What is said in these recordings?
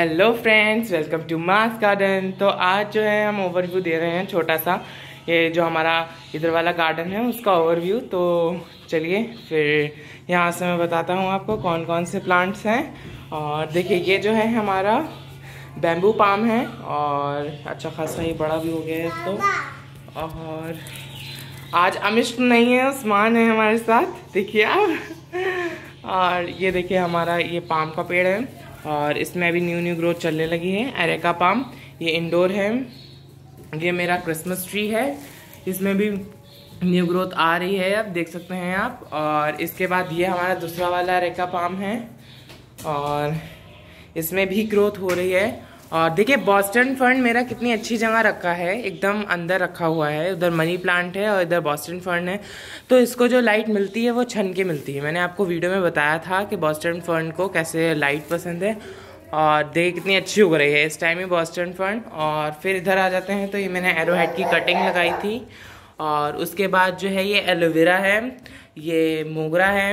hello friends welcome to mass garden तो आज जो है हम ओवरव्यू दे रहे हैं छोटा सा ये जो हमारा इधर वाला गार्डन है उसका ओवरव्यू तो चलिए फिर यहाँ से मैं बताता हूँ आपको कौन कौन से प्लांट्स हैं और देखिए ये जो है हमारा बैम्बू पाम है और अच्छा खासा ही बड़ा भी हो गया है तो और आज अमिश नहीं है उस्मान है हमारे साथ देखिए आप और ये देखिए हमारा ये पाम का पेड़ है और इसमें अभी न्यू न्यू ग्रोथ चलने लगी है एरेका पाम ये इंडोर है ये मेरा क्रिसमस ट्री है इसमें भी न्यू ग्रोथ आ रही है अब देख सकते हैं आप और इसके बाद ये हमारा दूसरा वाला एरेका पाम है और इसमें भी ग्रोथ हो रही है और देखिए बॉस्टन फंड मेरा कितनी अच्छी जगह रखा है एकदम अंदर रखा हुआ है उधर मनी प्लांट है और इधर बॉस्टन फंड है तो इसको जो लाइट मिलती है वो छन के मिलती है मैंने आपको वीडियो में बताया था कि बॉस्टन फंड को कैसे लाइट पसंद है और देखिए कितनी अच्छी उग रही है इस टाइम ही बॉस्टन फंड और फिर इधर आ जाते हैं तो ये मैंने एरोहेड की कटिंग लगाई थी और उसके बाद जो है ये एलोवेरा है ये मोगरा है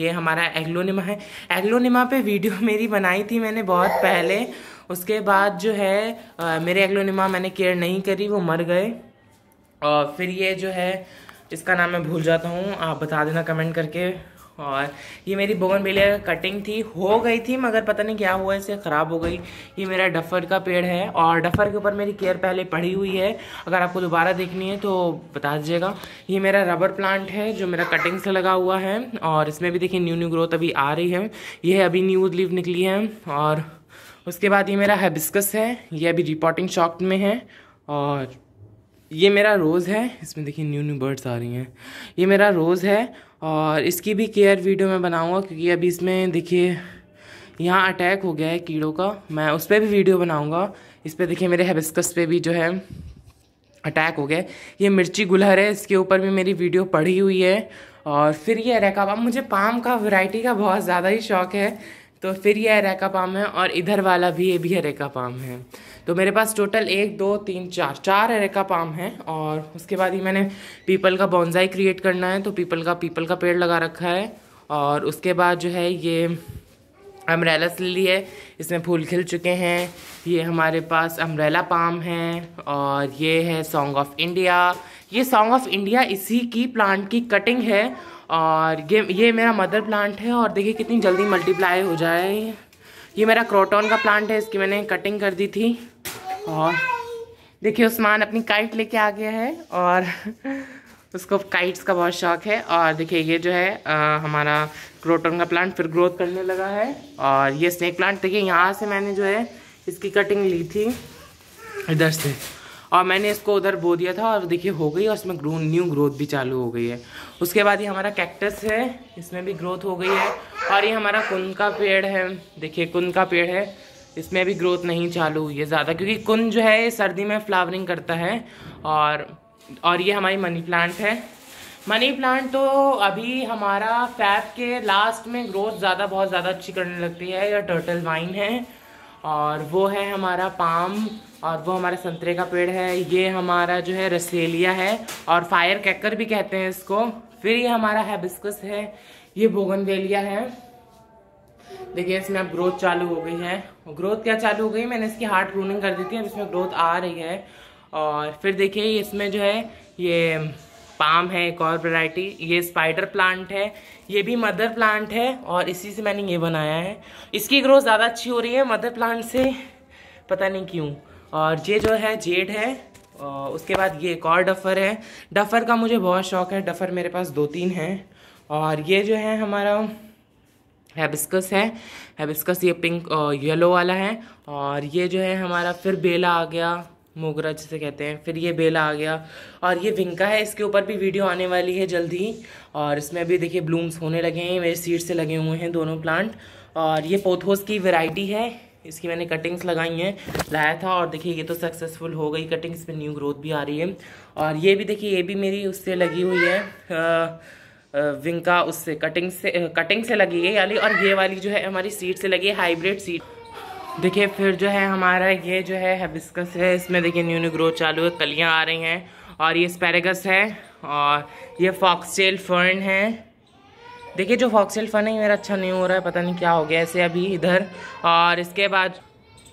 ये हमारा एग्लोनिमा है एग्लोनिमा पे वीडियो मेरी बनाई थी मैंने बहुत पहले उसके बाद जो है आ, मेरे एग्लोनिमा मैंने केयर नहीं करी वो मर गए और फिर ये जो है इसका नाम मैं भूल जाता हूँ आप बता देना कमेंट करके और ये मेरी बोगन बेलिया कटिंग थी हो गई थी मगर पता नहीं क्या हुआ इसे ख़राब हो गई ये मेरा डफर का पेड़ है और डफर के ऊपर मेरी केयर पहले पड़ी हुई है अगर आपको दोबारा देखनी है तो बता दीजिएगा ये मेरा रबर प्लांट है जो मेरा कटिंग से लगा हुआ है और इसमें भी देखिए न्यू न्यू ग्रोथ अभी आ रही है ये अभी न्यू लीव निकली है और उसके बाद ये मेरा हेबिस्कस है ये अभी रिपोर्टिंग शॉक में है और ये मेरा रोज़ है इसमें देखिए न्यू न्यू बर्ड्स आ रही हैं ये मेरा रोज़ है और इसकी भी केयर वीडियो मैं बनाऊँगा क्योंकि अभी इसमें देखिए यहाँ अटैक हो गया है कीड़ों का मैं उस पर भी वीडियो बनाऊँगा इस पर देखिए मेरे हेबिस्कस पे भी जो है अटैक हो गया ये मिर्ची गुलहर है इसके ऊपर भी मेरी वीडियो पड़ी हुई है और फिर ये अरेकाबा मुझे पाम का वैरायटी का बहुत ज़्यादा ही शौक है तो फिर ये अरेका पाम है और इधर वाला भी ये भी अरेका पाम है तो मेरे पास टोटल एक दो तीन चार चार अरेका पाम है और उसके बाद ही मैंने पीपल का बॉन्जाई क्रिएट करना है तो पीपल का पीपल का पेड़ लगा रखा है और उसके बाद जो है ये अम्ब्रेलास सिल्ली है इसमें फूल खिल चुके हैं ये हमारे पास अम्ब्रेला पाम है और ये है सॉन्ग ऑफ इंडिया ये सॉन्ग ऑफ इंडिया इसी की प्लांट की कटिंग है और ये ये मेरा मदर प्लांट है और देखिए कितनी जल्दी मल्टीप्लाई हो जाए ये मेरा क्रोटोन का प्लांट है इसकी मैंने कटिंग कर दी थी और देखिए उस्मान अपनी काइट लेके आ गया है और उसको काइट्स का बहुत शौक है और देखिए ये जो है आ, हमारा क्रोटोन का प्लांट फिर ग्रोथ करने लगा है और ये स्नैक प्लांट देखिए यहाँ से मैंने जो है इसकी कटिंग ली थी इधर से और मैंने इसको उधर बो दिया था और देखिए हो गई और इसमें ग्रो न्यू ग्रोथ भी चालू हो गई है उसके बाद ये हमारा कैक्टस है इसमें भी ग्रोथ हो गई है और ये हमारा कुंद का पेड़ है देखिए कुंद का पेड़ है इसमें भी ग्रोथ नहीं चालू हुई है ज़्यादा क्योंकि कुंद जो है ये सर्दी में फ्लावरिंग करता है और और ये हमारी मनी प्लांट है मनी प्लांट तो अभी हमारा फैब के लास्ट में ग्रोथ ज़्यादा बहुत ज़्यादा अच्छी करने लगती है या टर्टल वाइन है और वो है हमारा पाम और वो हमारा संतरे का पेड़ है ये हमारा जो है रसेलिया है और फायर कैकर भी कहते हैं इसको फिर ये हमारा हैबिस्कस है ये बोगनवेलिया है देखिए इसमें अब ग्रोथ चालू हो गई है ग्रोथ क्या चालू हो गई मैंने इसकी हार्ट प्रूनिंग कर दी थी अब इसमें ग्रोथ आ रही है और फिर देखिए इसमें जो है ये पाम है एक और वैरायटी ये स्पाइडर प्लांट है ये भी मदर प्लांट है और इसी से मैंने ये बनाया है इसकी ग्रोथ ज़्यादा अच्छी हो रही है मदर प्लांट से पता नहीं क्यों और ये जो है जेड है और उसके बाद ये एक और डफ़र है डफ़र का मुझे बहुत शौक है डफ़र मेरे पास दो तीन हैं और ये जो है हमारा हैबिस्कस है हैबिस्कस ये पिंक येलो वाला है और ये जो है हमारा फिर बेला आ गया मोगरा जिसे कहते हैं फिर ये बेला आ गया और ये विंका है इसके ऊपर भी वीडियो आने वाली है जल्द ही और इसमें भी देखिए ब्लूम्स होने लगे हैं मेरे सीड से लगे हुए हैं दोनों प्लांट और ये पोथोस की वेराइटी है इसकी मैंने कटिंग्स लगाई हैं लाया था और देखिए ये तो सक्सेसफुल हो गई कटिंग्स पे न्यू ग्रोथ भी आ रही है और ये भी देखिए ये भी मेरी उससे लगी हुई है विंका उससे कटिंग से कटिंग से लगी है वाली और ये वाली जो है हमारी सीड से लगी है हाइब्रिड सीड देखिए फिर जो है हमारा ये जो है हेबिस्कस है इसमें देखिए न्यू न्यू ग्रोथ चालू है कलियाँ आ रही हैं और ये स्पेरेगस है और ये फॉक्सटेल फर्न है देखिए जो फॉक्सटेल फर्न है मेरा अच्छा नहीं हो रहा है पता नहीं क्या हो गया ऐसे अभी इधर और इसके बाद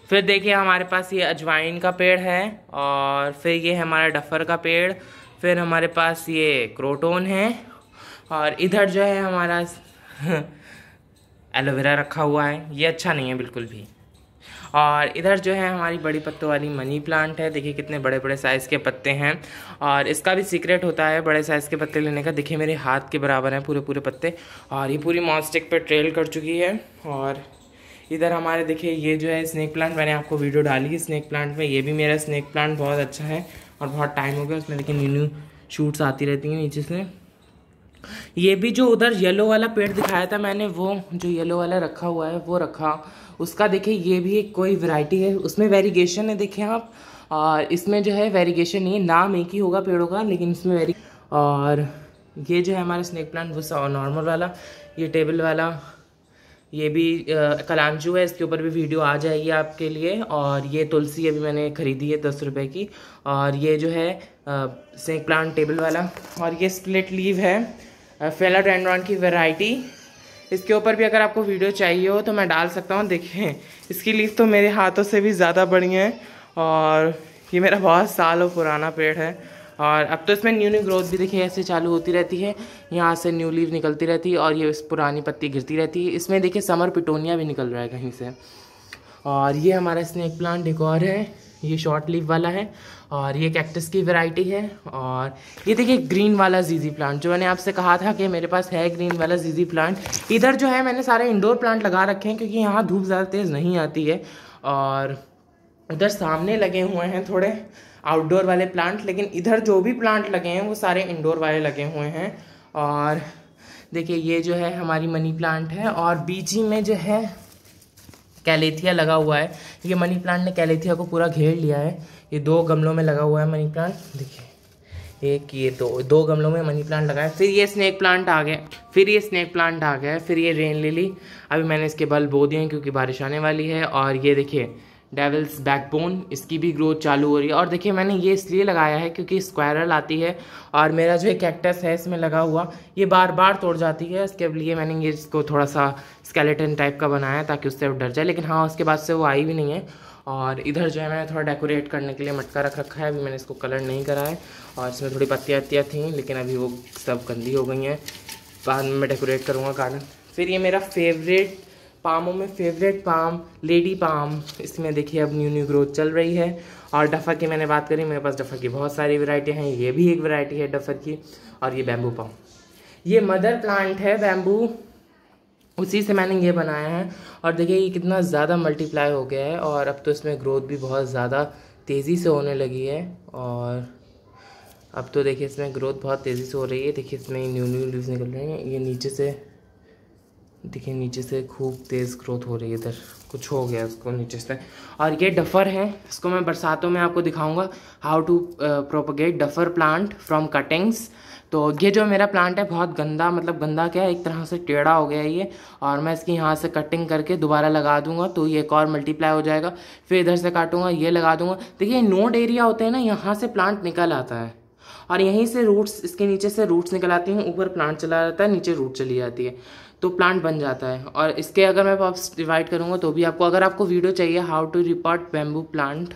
फिर देखिए हमारे पास ये अजवाइन का पेड़ है और फिर ये हमारा डफर का पेड़ फिर हमारे पास ये क्रोटोन है और इधर जो है हमारा एलोवेरा रखा हुआ है ये अच्छा नहीं है बिल्कुल भी और इधर जो है हमारी बड़ी पत्तों वाली मनी प्लांट है देखिए कितने बड़े बड़े साइज़ के पत्ते हैं और इसका भी सीक्रेट होता है बड़े साइज़ के पत्ते लेने का देखिए मेरे हाथ के बराबर हैं पूरे पूरे पत्ते और ये पूरी मॉन्स्टिक पर ट्रेल कर चुकी है और इधर हमारे देखिए ये जो है स्नैक प्लांट मैंने आपको वीडियो डाली स्नैक प्लांट में ये भी मेरा स्नैक प्लांट बहुत अच्छा है और बहुत टाइम हो गया उसमें लेकिन न्यू न्यू शूट्स आती रहती हैं नीचे से ये भी जो उधर येलो वाला पेड़ दिखाया था मैंने वो जो येलो वाला रखा हुआ है वो रखा उसका देखिए ये भी एक कोई वैरायटी है उसमें वेरीगेशन है देखिए आप और इसमें जो है वेरीगेशन नहीं है नाम एक ही होगा पेड़ों का लेकिन इसमें वेरी और ये जो है हमारा स्नैक प्लांट वो नॉर्मल वाला ये टेबल वाला ये भी कलांजू है इसके ऊपर भी वीडियो आ जाएगी आपके लिए और ये तुलसी अभी मैंने ख़रीदी है दस रुपये की और ये जो है स्नैक प्लांट टेबल वाला और ये स्प्लिट लीव है फेला डेंड्रॉन की वैरायटी इसके ऊपर भी अगर आपको वीडियो चाहिए हो तो मैं डाल सकता हूँ देखें इसकी लीफ तो मेरे हाथों से भी ज़्यादा बड़ी है और ये मेरा बहुत सालों पुराना पेड़ है और अब तो इसमें न्यू न्यू ग्रोथ भी देखिए ऐसे चालू होती रहती है यहाँ से न्यू लीव निकलती रहती है और ये इस पुरानी पत्ती गिरती रहती है इसमें देखिए समर पिटोनिया भी निकल रहा है कहीं से और ये हमारा स्नैक प्लांट एक और है ये शॉर्ट लीव वाला है और ये कैक्टस की वैरायटी है और ये देखिए ग्रीन वाला जीजी प्लांट जो मैंने आपसे कहा था कि मेरे पास है ग्रीन वाला जीजी प्लांट इधर जो है मैंने सारे इंडोर प्लांट लगा रखे हैं क्योंकि यहाँ धूप ज़्यादा तेज़ नहीं आती है और उधर सामने लगे हुए हैं थोड़े आउटडोर वाले प्लांट लेकिन इधर जो भी प्लांट लगे हैं वो सारे इंडोर वाले लगे हुए हैं और देखिए ये जो है हमारी मनी प्लांट है और बीच ही में जो है कैलेथिया लगा हुआ है ये मनी प्लांट ने कैलेथिया को पूरा घेर लिया है ये दो गमलों में लगा हुआ है मनी प्लांट देखिए एक ये दो दो गमलों में मनी प्लांट लगाया फिर ये स्नैक प्लांट आ गया फिर ये स्नैक प्लांट आ गया फिर ये रेन लिली अभी मैंने इसके बल बो दिए हैं क्योंकि बारिश आने वाली है और ये देखिए डेवल्स बैकबोन इसकी भी ग्रोथ चालू हो रही है और देखिए मैंने ये इसलिए लगाया है क्योंकि स्क्वायरल आती है और मेरा जो एक कैक्टस है इसमें लगा हुआ ये बार बार तोड़ जाती है इसके लिए मैंने ये इसको थोड़ा सा स्केलेटन टाइप का बनाया ताकि उससे डर जाए लेकिन हाँ उसके बाद से वो आई भी नहीं है और इधर जो है मैंने थोड़ा डेकोरेट करने के लिए मटका रख रखा है अभी मैंने इसको कलर नहीं करा है और इसमें थोड़ी पत्तियाँ वत्तियाँ थी लेकिन अभी वो सब गंदी हो गई हैं बाद में मैं डेकोरेट करूँगा गार्डन फिर ये मेरा फेवरेट पामों में फेवरेट पाम लेडी पाम इसमें देखिए अब न्यू न्यू ग्रोथ चल रही है और डफर की मैंने बात करी मेरे पास डफर की बहुत सारी वैरायटी हैं ये भी एक वैरायटी है डफर की और ये बैम्बू पाम ये मदर प्लांट है बैम्बू उसी से मैंने ये बनाया है और देखिए ये कितना ज़्यादा मल्टीप्लाई हो गया है और अब तो इसमें ग्रोथ भी बहुत ज़्यादा तेज़ी से होने लगी है और अब तो देखिए इसमें ग्रोथ बहुत तेज़ी से हो रही है देखिए इसमें न्यू न्यू लीव्स निकल रहे हैं ये नीचे से देखिए नीचे से खूब तेज़ ग्रोथ हो रही है इधर कुछ हो गया इसको नीचे से और ये डफर है इसको मैं बरसातों में आपको दिखाऊंगा how to propagate duffer plant from cuttings तो ये जो मेरा प्लांट है बहुत गंदा मतलब गंदा क्या है एक तरह से टेढ़ा हो गया ये और मैं इसकी यहाँ से कटिंग करके दोबारा लगा दूंगा तो ये एक और मल्टीप्लाई हो जाएगा फिर इधर से काटूंगा ये लगा दूंगा देखिए नोड एरिया होते हैं ना यहाँ से प्लांट निकल आता है और यहीं से रूट्स इसके नीचे से रूट्स निकल आती हैं ऊपर प्लांट चला जाता है नीचे रूट चली जाती है तो प्लांट बन जाता है और इसके अगर मैं पॉप्स डिवाइड करूँगा तो भी आपको अगर आपको वीडियो चाहिए how to repot bamboo plant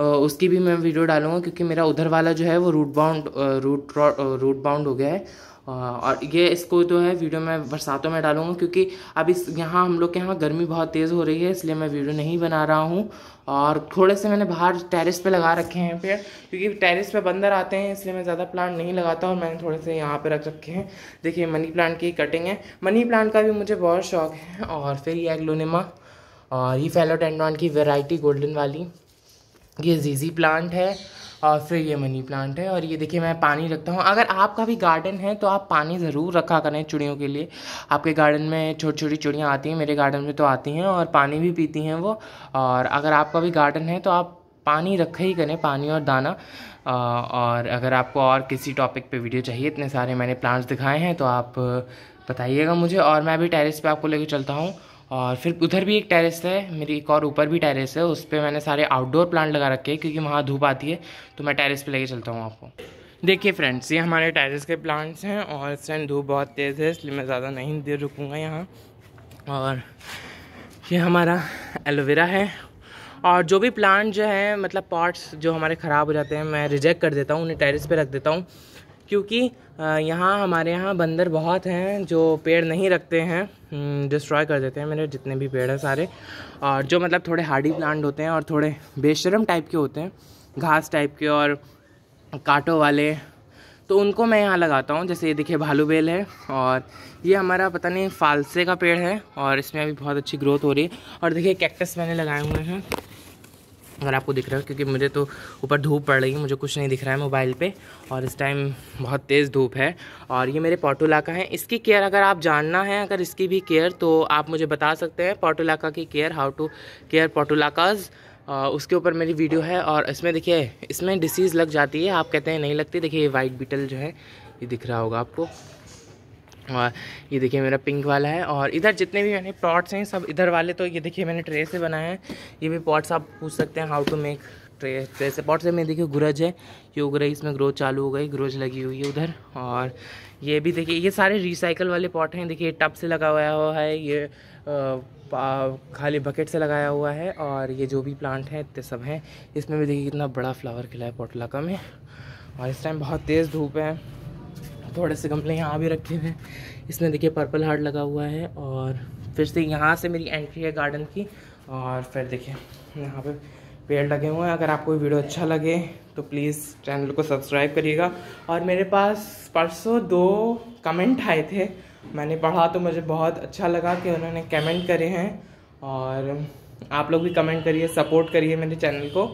उसकी भी मैं वीडियो डालूँगा क्योंकि मेरा उधर वाला जो है वो root bound root root bound हो गया है और ये इसको जो तो है वीडियो मैं बरसातों में डालूँगा क्योंकि अब इस यहाँ हम लोग के यहाँ गर्मी बहुत तेज़ हो रही है इसलिए मैं वीडियो नहीं बना रहा हूँ और थोड़े से मैंने बाहर टेरेस पे लगा रखे हैं फिर क्योंकि टेरेस पे बंदर आते हैं इसलिए मैं ज़्यादा प्लांट नहीं लगाता और मैंने थोड़े से यहाँ पर रख रखे हैं देखिए मनी प्लांट की कटिंग है मनी प्लांट का भी मुझे बहुत शौक है और फिर ये एग्लोनिमा और ये फेलोटेंडॉन की वेराइटी गोल्डन वाली ये जीजी प्लांट है और फिर ये मनी प्लांट है और ये देखिए मैं पानी रखता हूँ अगर आपका भी गार्डन है तो आप पानी ज़रूर रखा करें चिड़ियों के लिए आपके गार्डन में छोटी छोटी चिड़ियाँ आती हैं मेरे गार्डन में तो आती हैं और पानी भी पीती हैं वो और अगर आपका भी गार्डन है तो आप पानी रखा ही करें पानी और दाना और अगर आपको और किसी टॉपिक पे वीडियो चाहिए इतने सारे मैंने प्लांट्स दिखाए हैं तो आप बताइएगा मुझे और मैं अभी टेरेस पे आपको लेके चलता हूँ और फिर उधर भी एक टेरेस है मेरी एक और ऊपर भी टेरेस है उस पर मैंने सारे आउटडोर प्लांट लगा रखे हैं क्योंकि वहाँ धूप आती है तो मैं टेरेस पे लेके चलता हूँ आपको देखिए फ्रेंड्स ये हमारे टेरेस के प्लांट्स हैं और इस टाइम धूप बहुत तेज़ है इसलिए मैं ज़्यादा नहीं देर रुकूँगा यहाँ और ये हमारा एलोवेरा है और जो भी प्लांट जो है मतलब पॉट्स जो हमारे ख़राब हो जाते हैं मैं रिजेक्ट कर देता हूँ उन्हें टेरिस पर रख देता हूँ क्योंकि यहाँ हमारे यहाँ बंदर बहुत हैं जो पेड़ नहीं रखते हैं डिस्ट्रॉय हम्म, कर देते हैं मेरे जितने भी पेड़ हैं सारे और जो मतलब थोड़े हार्डी प्लांट होते हैं और थोड़े बेशरम टाइप के होते हैं घास टाइप के और कांटों वाले तो उनको मैं यहाँ लगाता हूँ जैसे ये देखिए भालू बेल है और ये हमारा पता नहीं फालसे का पेड़ है और इसमें अभी बहुत अच्छी ग्रोथ हो रही है और देखिए कैक्टस मैंने लगाए हुए हैं अगर आपको दिख रहा है क्योंकि मुझे तो ऊपर धूप पड़ रही है मुझे कुछ नहीं दिख रहा है मोबाइल पे और इस टाइम बहुत तेज़ धूप है और ये मेरे पोटोला है इसकी केयर अगर आप जानना है अगर इसकी भी केयर तो आप मुझे बता सकते हैं पोटोलाका की care how to care portulacas उसके ऊपर मेरी वीडियो है और इसमें देखिए इसमें डिसीज़ लग जाती है आप कहते हैं नहीं लगती देखिए ये वाइट बीटल जो है ये दिख रहा होगा आपको और ये देखिए मेरा पिंक वाला है और इधर जितने भी मैंने पॉट्स हैं सब इधर वाले तो ये देखिए मैंने ट्रे से बनाए हैं ये भी पॉट्स आप पूछ सकते हैं how to make tray tray से पॉट्स में देखिए गुरज है ये उग रही इसमें ग्रोथ चालू हो गई ग्रोज लगी हुई है उधर और ये भी देखिए ये सारे रिसाइकल वाले पॉट हैं देखिए टब से लगा हुआ है ये खाली बकेट से लगाया हुआ है और ये जो भी प्लांट हैं इतने सब हैं इसमें भी देखिए कितना बड़ा फ्लावर खिला है पोटला का में और इस टाइम बहुत तेज़ धूप है थोड़े से गमले यहाँ भी रखे हुए हैं इसमें देखिए पर्पल हार्ट लगा हुआ है और फिर से यहाँ से मेरी एंट्री है गार्डन की और फिर देखिए यहाँ पे पेड़ लगे हुए हैं अगर आपको वीडियो अच्छा लगे तो प्लीज़ चैनल को सब्सक्राइब करिएगा और मेरे पास परसों दो कमेंट आए थे मैंने पढ़ा तो मुझे बहुत अच्छा लगा कि उन्होंने कमेंट करे हैं और आप लोग भी कमेंट करिए सपोर्ट करिए मेरे चैनल को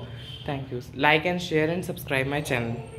thank you like and share and subscribe my channel